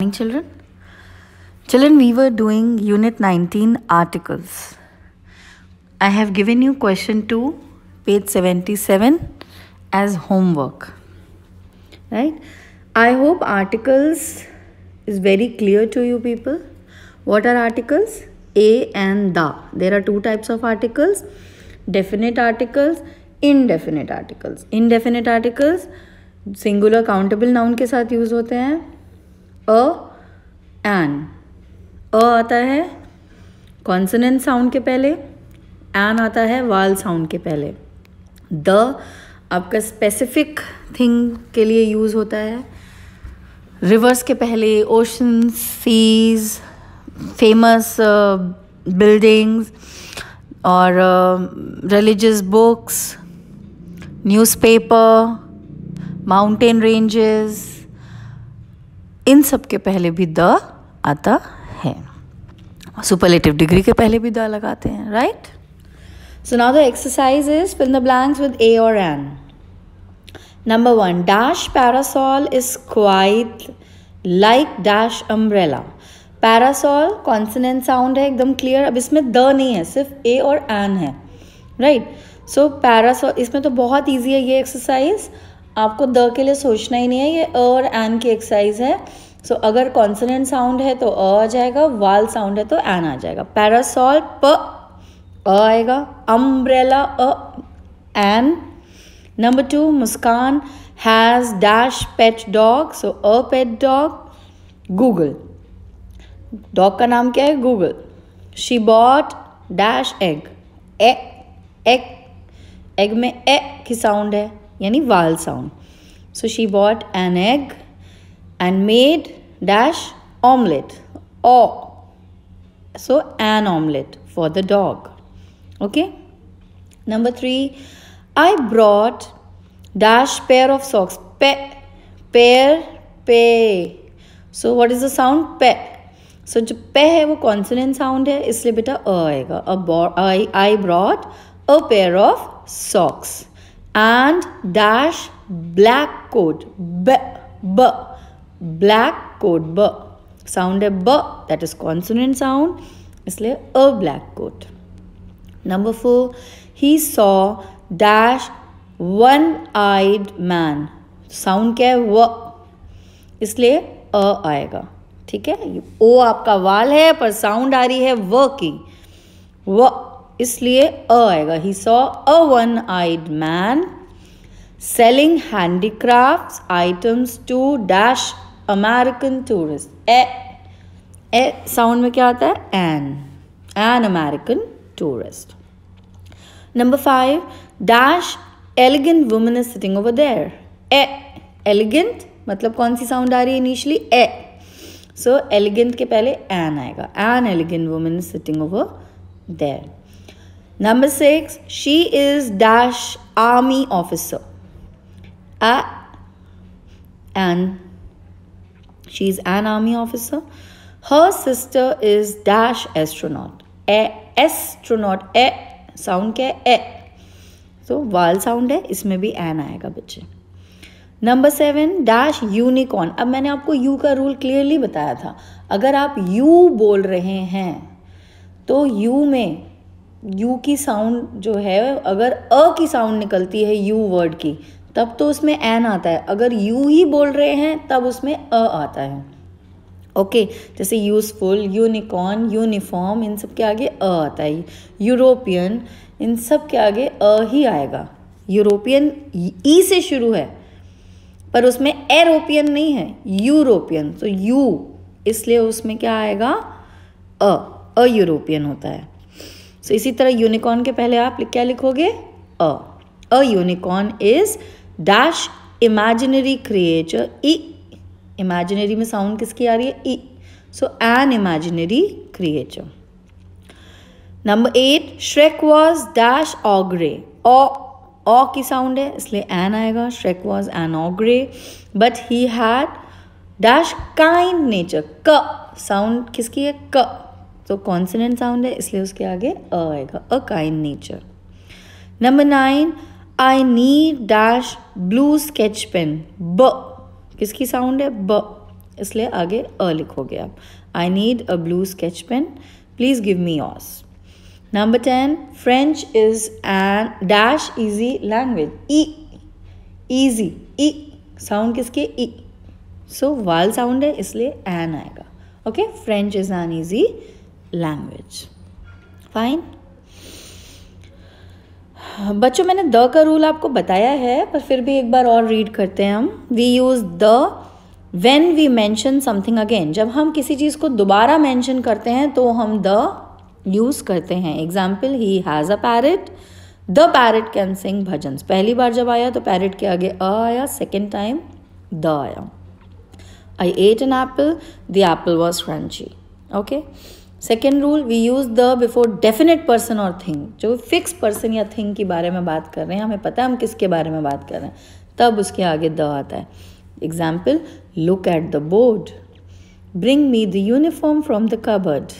morning children children we were doing unit 19 articles i have given you question 2 page 77 as homework right i hope articles is very clear to you people what are articles a and the there are two types of articles definite articles indefinite articles indefinite articles singular countable noun के साथ use होते हैं अ N अ आता है consonant sound के पहले N आता है वाल साउंड के पहले द आपका स्पेसिफिक थिंग के लिए यूज़ होता है रिवर्स के पहले ओशन सीज फेमस बिल्डिंग्स और religious books newspaper mountain ranges इन सब के पहले भी द आता है सुपरलेटिव डिग्री के पहले भी द लगाते हैं right so now the exercise is fill the blanks with a और an number one dash parasol is quite like dash umbrella parasol consonant sound है एकदम क्लियर अब इसमें द नहीं है सिर्फ ए और एन है राइट सो पैरासॉल इसमें तो बहुत ईजी है ये एक्सरसाइज आपको द के लिए सोचना ही नहीं है ये अ और एन की एक्सरसाइज है सो so, अगर कॉन्सनेंट साउंड है तो अ आ जाएगा वाल साउंड है तो एन आ जाएगा पैरासॉल प अ आएगा umbrella a an number two Muskaan has dash pet dog so a pet dog Google dog का नाम क्या है Google she bought dash egg egg egg egg में ए की साउंड है yani vowel sound. So she bought an egg and made dash omelette Oh, so an omelette for the dog. Okay. Number three, I brought dash pair of socks. Pe, pair, pay. So what is the sound? Pe. So जो पे है वो consonant sound है इसलिए बेटा अ आएगा I brought a pair of socks. and dash black coat b b black coat b sound a b that is consonant sound इसलिए a black coat number 4 he saw dash one eyed man sound kya है व इसलिए a आएगा ठीक है ओ आपका वाल है पर साउंड आ रही है व की व इसलिए अ आएगा he saw a one eyed man selling handicraft items to dash American tourist a a sound में क्या आता है an an American tourist number five dash elegant women is sitting over there a elegant मतलब कौन सी sound आ रही है initially ए so elegant के पहले एन आएगा an elegant women is sitting over there Number six, she is dash army officer. Uh, and she is an army officer. Her sister is dash astronaut. A astronaut. A sound ke a. So vowel sound hai. Isme bhi an aayega आएगा number seven dash unicorn अब मैंने आपको you का rule clearly बताया था अगर आप you बोल रहे हैं तो यू में यू की साउंड जो है अगर अ की साउंड निकलती है यू वर्ड की तब तो उसमें एन आता है अगर यू ही बोल रहे हैं तब उसमें अ आता है ओके okay, जैसे यूज़फुल यूनिकॉर्न यूनिफॉर्म इन सब के आगे अ आता है यूरोपियन इन सब के आगे अ ही आएगा यूरोपियन ई e से शुरू है पर उसमें एरोपियन नहीं है यूरोपियन तो यू इसलिए उसमें क्या आएगा अ अ यूरोपियन होता है सो इसी तरह यूनिकॉर्न के पहले आप क्या लिखोगे a a unicorn is dash imaginary creature ई इमेजिनरी में साउंड किसकी आ रही है ई so an imaginary creature number eight Shrek was dash ogre ओ की साउंड है इसलिए एन आएगा Shrek was an ogre but he had dash kind nature क साउंड किसकी है क तो कॉन्सनेंट साउंड है इसलिए उसके आगे अ आएगा a kind nature number nine I need dash blue sketch pen ब किसकी साउंड है ब इसलिए आगे अ लिखोगे आप I need a blue sketch pen please give me ऑस number ten French is an dash easy language ई ईजी ई साउंड किसके ई सो वाल साउंड है इसलिए एन आएगा okay French is an easy language. Fine? बच्चों मैंने द का रूल आपको बताया है पर फिर भी एक बार और रीड करते हैं हम we use the when we mention something again जब हम किसी चीज़ को दोबारा मैंशन करते हैं तो हम द यूज़ करते हैं example he has a parrot the parrot can sing bhajan पहली बार जब आया तो पैरट के आगे अ आया सेकेंड टाइम द आया I ate an apple the apple was crunchy okay second rule we use the before definite person और थिंग जो फिक्स पर्सन या थिंग के बारे में बात कर रहे हैं हमें पता है हम किसके बारे में बात कर रहे हैं तब उसके आगे द आता है example look at the board bring me the uniform from the cupboard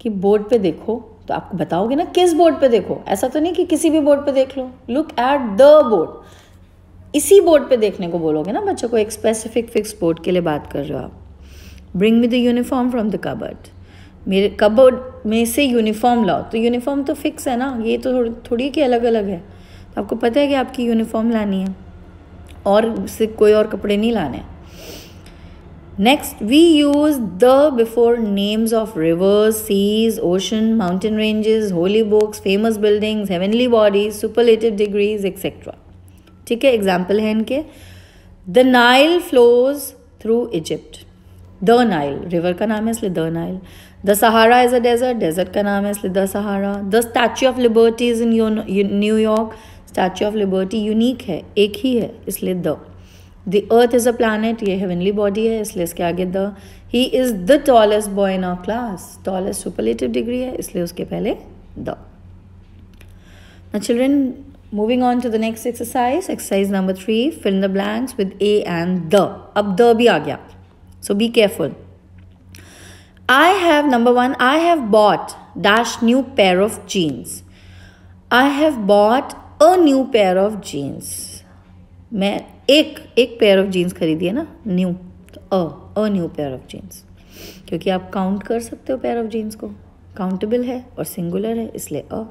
कि बोर्ड पे देखो तो आपको बताओगे ना किस बोर्ड पे देखो ऐसा तो नहीं कि किसी भी बोर्ड पे देख लो लुक एट द बोर्ड इसी बोर्ड पे देखने को बोलोगे ना बच्चों को एक स्पेसिफिक फिक्स बोर्ड के लिए बात कर रहे हो आप bring me the uniform from the cupboard मेरे कब में से यूनिफॉर्म लाओ तो यूनिफॉर्म तो फिक्स है ना ये तो थोड़ी थोड़ी कि अलग अलग है तो आपको पता है कि आपकी यूनिफॉर्म लानी है और से कोई और कपड़े नहीं लाने हैं next we use the before names of rivers seas ocean mountain ranges holy books famous buildings heavenly bodies superlative degrees etcetera ठीक है एग्जाम्पल है इनके the Nile flows through Egypt the Nile river का नाम है इसलिए the Nile the Sahara is a desert desert का नाम है इसलिए the Sahara the Statue of Liberty is in New York Statue of Liberty unique है एक ही है इसलिए the the earth is a planet ये हेवनली बॉडी है इसलिए इसके आगे the he is the tallest boy in our class tallest superlative degree है इसलिए उसके पहले the children moving on to the next exercise exercise number three fill the blanks with a and the अब the भी आ गया so be careful I have number one, I have bought dash new pair of jeans. I have bought a new pair of jeans. मैं एक एक pair of jeans खरीदी है ना new a a new pair of jeans क्योंकि आप count कर सकते हो पेयर ऑफ जीन्स को काउंटेबल है और सिंगुलर है इसलिए a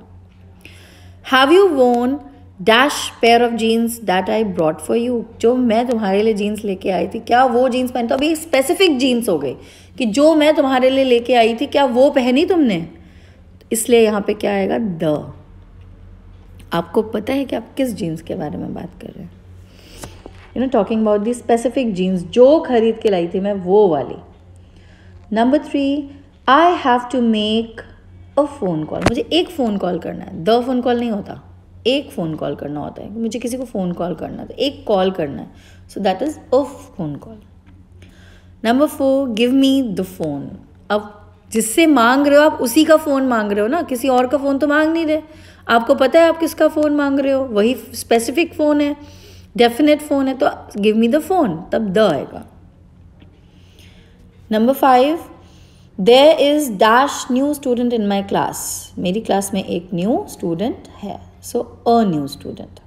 have you worn dash pair of jeans that I brought for you जो मैं तुम्हारे लिए जीन्स लेके आई थी क्या वो जीन्स पहन तो अभी स्पेसिफिक जीन्स हो गई कि जो मैं तुम्हारे लिए लेके आई थी क्या वो पहनी तुमने इसलिए यहाँ पे क्या आएगा द आपको पता है कि आप किस जीन्स के बारे में बात कर रहे हैं you know talking about the specific jeans जो खरीद के लाई थी मैं वो वाली number three I have to make a phone call मुझे एक फ़ोन कॉल करना है द फ़ोन कॉल नहीं होता एक फ़ोन कॉल करना होता है मुझे किसी को फ़ोन कॉल करना है तो एक कॉल करना है so that is a phone call number four give me the phone अब जिससे मांग रहे हो आप उसी का फ़ोन मांग रहे हो ना किसी और का फ़ोन तो मांग नहीं रहे आपको पता है आप किसका फ़ोन मांग रहे हो वही स्पेसिफिक फ़ोन है डेफिनेट फ़ोन है तो गिव मी द फ़ोन तब द आएगा number five there is dash new student in my class मेरी क्लास में एक न्यू स्टूडेंट है सो अ न्यू स्टूडेंट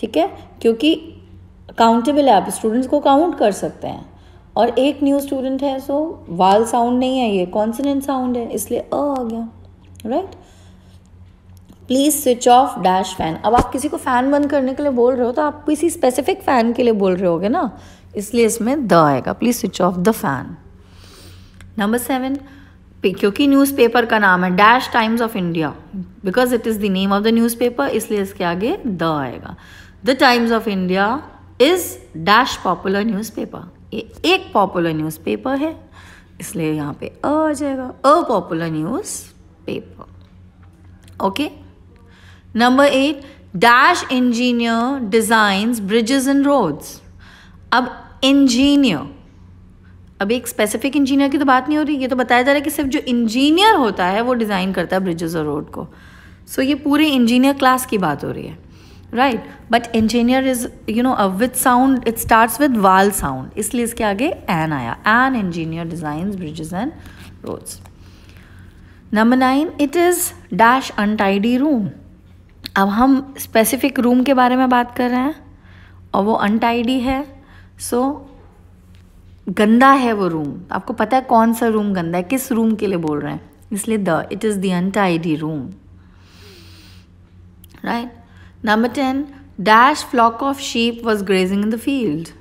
ठीक है क्योंकि अकाउंटेबल है आप स्टूडेंट्स को काउंट कर सकते हैं और एक न्यू स्टूडेंट है सो वाल साउंड नहीं है ये कॉन्सनेंट साउंड है इसलिए अ आ गया right please switch off dash fan अब आप किसी को फ़ैन बंद करने के लिए बोल रहे हो तो आप किसी स्पेसिफिक फ़ैन के लिए बोल रहे होगे ना इसलिए इसमें द आएगा please switch off the fan number seven क्योंकि न्यूज़पेपर का नाम है dash Times of India because it is the name of the newspaper इसलिए इसके आगे द आएगा the Times of India is dash popular newspaper ये एक पॉपुलर न्यूज़पेपर है इसलिए यहाँ पे अ आ जाएगा a popular news paper okay number eight dash engineer designs bridges and roads अब इंजीनियर अब एक स्पेसिफिक इंजीनियर की तो बात नहीं हो रही ये तो बताया जा रहा है कि सिर्फ जो इंजीनियर होता है वो डिज़ाइन करता है ब्रिजेस और रोड को सो so, ये पूरे इंजीनियर क्लास की बात हो रही है right but engineer is you know with sound it starts with vowel sound इसलिए इसके आगे एन आया an engineer design bridges and roads number nine it is dash untidy room अब हम स्पेसिफिक रूम के बारे में बात कर रहे हैं और वो अनटाइडी है सो so, गंदा है वो रूम आपको पता है कौन सा रूम गंदा है किस रूम के लिए बोल रहे हैं इसलिए the it is the untidy room right Number 10. Dash flock of sheep was grazing in the field.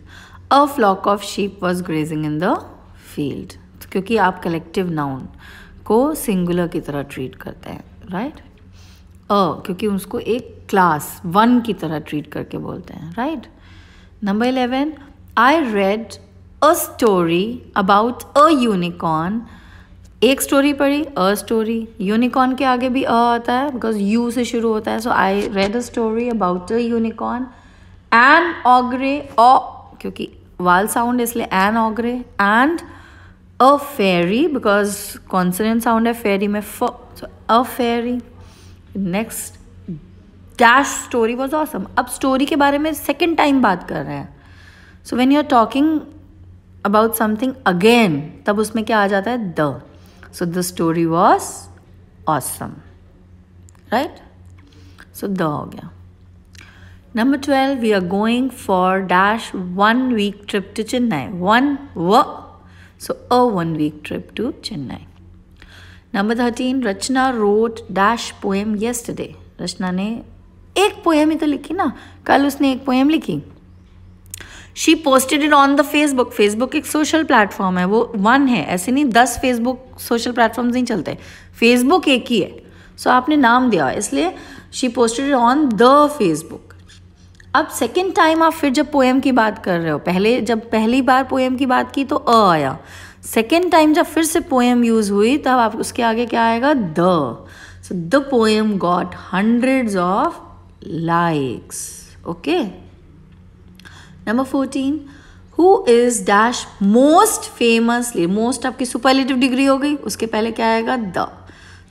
A flock of sheep was grazing in the field. तो क्योंकि आप collective noun ko singular ki tarah treat karte हैं right? A, क्योंकि usko एक class, one ki tarah treat karke bolte हैं right? Number 11. I read a story about a unicorn एक story पढ़ी a story unicorn के आगे भी अ आता है बिकॉज यू से शुरू होता है so I read a story about a unicorn an ogre a क्योंकि वाल साउंड इसलिए an ogre and a fairy because consonant sound है फेरी में फ so a fairy next dash story was awesome अब स्टोरी के बारे में second time बात कर रहे हैं so when you are talking about something again तब उसमें क्या आ जाता है the So the story was awesome. Right? So the ho gaya. Number 12, we are going for dash one week trip to Chennai. One w. So a one week trip to Chennai. Number 13, Rachna wrote dash poem yesterday. rachna ne एक poem ही तो लिखी ना कल उसने एक poem लिखी she posted it on the Facebook Facebook एक सोशल प्लेटफॉर्म है वो वन है ऐसे नहीं दस फेसबुक सोशल प्लेटफॉर्म नहीं चलते फेसबुक एक ही है सो so, आपने नाम दिया इसलिए she posted on the Facebook अब सेकेंड टाइम आप फिर जब पोएम की बात कर रहे हो पहले जब पहली बार पोएम की बात की तो अ आया सेकेंड टाइम जब फिर से पोएम यूज़ हुई तब आप उसके आगे क्या आएगा the so the poem got hundreds of likes okay number fourteen who is dash most famously most आपकी सुपरलेटिव डिग्री हो गई उसके पहले क्या आएगा the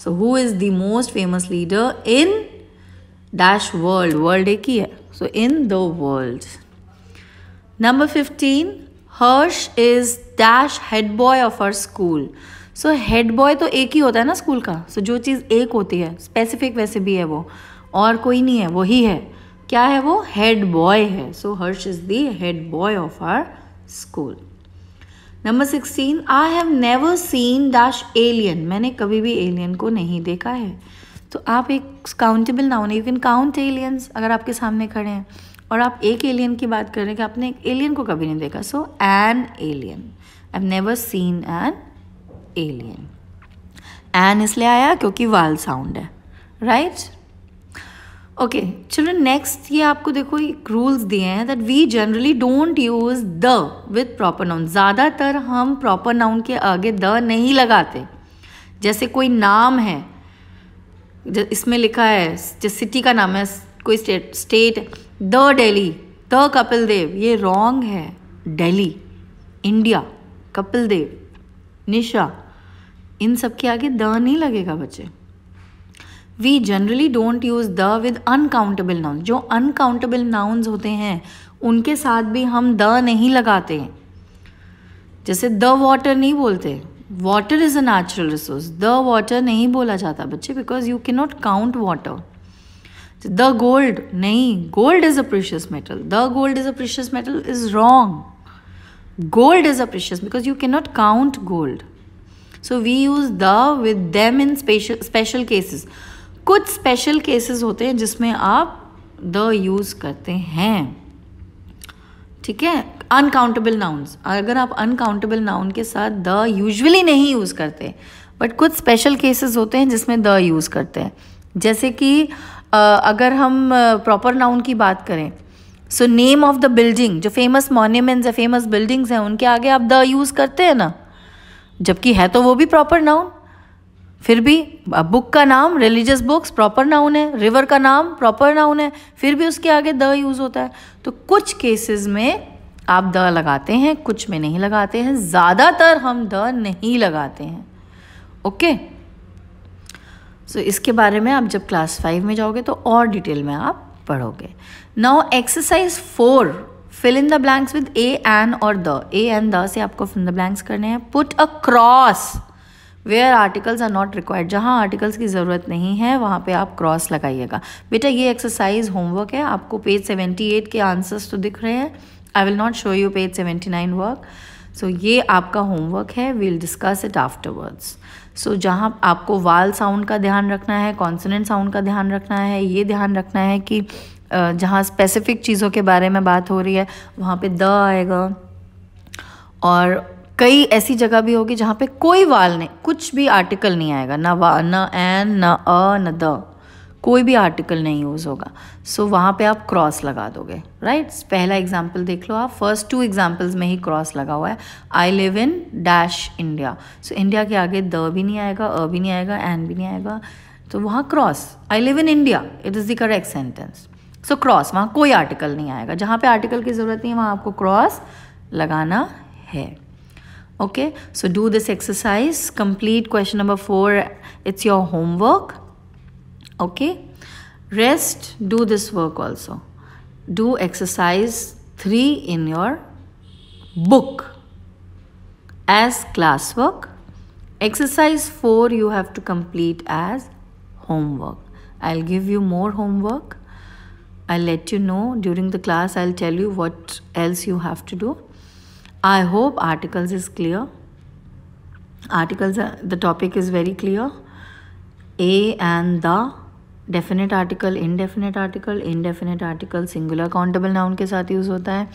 so who is the most famous leader in dash world world एक ही है so in the world number fifteen Harsh is dash head boy of her school so head boy तो एक ही होता है ना स्कूल का सो so, जो चीज़ एक होती है स्पेसिफिक वैसे भी है वो और कोई नहीं है वही है क्या है वो हेड बॉय है so Harsh is the head boy of our school number sixteen I have never seen dash alien मैंने कभी भी एलियन को नहीं देखा है तो आप एक काउंटेबल ना होने यू कैन काउंट एलियंस अगर आपके सामने खड़े हैं और आप एक एलियन की बात कर रहे हैं कि आपने एक एलियन को कभी नहीं देखा so an alien I have never seen an alien an इसलिए आया क्योंकि वाल साउंड है right right? Okay children next ये आपको देखो एक रूल्स दिए हैं that we generally don't use the with proper noun ज़्यादातर हम प्रॉपर नाउन के आगे द नहीं लगाते जैसे कोई नाम है इसमें लिखा है जिस सिटी का नाम है कोई state state the Delhi the Kapil Dev ये रॉन्ग है डेली इंडिया कपिल देव निशा इन सब के आगे द नहीं लगेगा बच्चे we generally don't use the with uncountable noun जो अनकाउंटेबल नाउन्स होते हैं उनके साथ भी हम द नहीं लगाते जैसे द वॉटर नहीं बोलते water is a natural resource the water नहीं बोला जाता बच्चे because you can not count water the gold नहीं gold is a precious metal the gold is a precious metal is wrong gold is a precious because you can not count gold so we use the with them in special special cases कुछ special cases होते हैं जिसमें आप the use करते हैं ठीक है uncountable nouns अगर आप अनकाउंटेबल नाउन के साथ द यूजुअली नहीं यूज़ करते बट कुछ स्पेशल केसेस होते हैं जिसमें द यूज़ करते हैं जैसे कि अगर हम प्रॉपर नाउन की बात करें so name of the building जो फेमस मॉन्यूमेंट्स है फेमस बिल्डिंग्स हैं उनके आगे आप द यूज़ करते हैं ना जबकि है तो वो भी प्रॉपर नाउन फिर भी बुक का नाम रिलीजियस बुक्स प्रॉपर नाउन है रिवर का नाम प्रॉपर नाउन है फिर भी उसके आगे द यूज़ होता है तो कुछ केसेस में आप द लगाते हैं कुछ में नहीं लगाते हैं ज़्यादातर हम द नहीं लगाते हैं ओके okay? सो so, इसके बारे में आप जब क्लास फाइव में जाओगे तो और डिटेल में आप पढ़ोगे now exercise four fill in the blanks with a an और द ए एन द से आपको फिल इन द ब्लैंक्स करने हैं put a cross where articles are not required जहाँ आर्टिकल्स की ज़रूरत नहीं है वहाँ पे आप क्रॉस लगाइएगा बेटा ये एक्सरसाइज होमवर्क है आपको पेज सेवेंटी एट के आंसर्स तो दिख रहे हैं I will not show you page seventy nine work so ये आपका होमवर्क है we'll discuss it afterwards so जहाँ आपको वाल साउंड का ध्यान रखना है कॉन्सोनेंट साउंड का ध्यान रखना है ये ध्यान रखना है कि जहाँ स्पेसिफिक चीज़ों के बारे में बात हो रही है वहाँ पे द आएगा और कई ऐसी जगह भी होगी जहाँ पे कोई वाल नहीं कुछ भी आर्टिकल नहीं आएगा ना वा न एन न अ न द कोई भी आर्टिकल नहीं यूज़ होगा सो so, वहाँ पे आप क्रॉस लगा दोगे राइट right? पहला एग्जाम्पल देख लो आप फर्स्ट टू एग्जाम्पल्स में ही क्रॉस लगा हुआ है I live in dash India so India के आगे द भी नहीं आएगा अ भी नहीं आएगा एन भी नहीं आएगा तो वहाँ cross I live in India it is the correct sentence so cross वहाँ कोई आर्टिकल नहीं आएगा जहाँ पे आर्टिकल की ज़रूरत नहीं है वहाँ आपको क्रॉस लगाना है okay so do this exercise complete question number 4 it's your homework okay rest do this work also do exercise 3 in your book as classwork exercise 4 you have to complete as homework i'll give you more homework i'll let you know during the class i'll tell you what else you have to do I hope articles is clear. Articles, are, uh, the topic is very clear. A and the definite article indefinite article indefinite article singular countable noun के साथ use होता है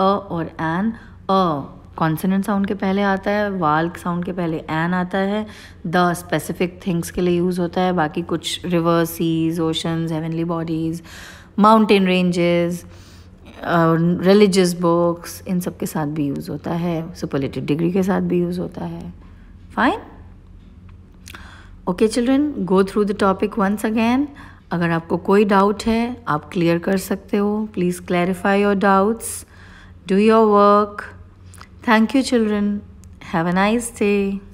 अ और N a consonant sound के पहले आता है वाल साउंड के पहले एन आता है द स्पेसिफिक थिंग्स के लिए यूज़ होता है बाकी कुछ rivers seas oceans heavenly bodies mountain ranges religious books इन सब के साथ भी यूज़ होता है सुपरलेटिव डिग्री के साथ भी यूज़ होता है fine okay children go through the topic once again अगर आपको कोई डाउट है आप क्लियर कर सकते हो please clarify your doubts do your work thank you children have a nice day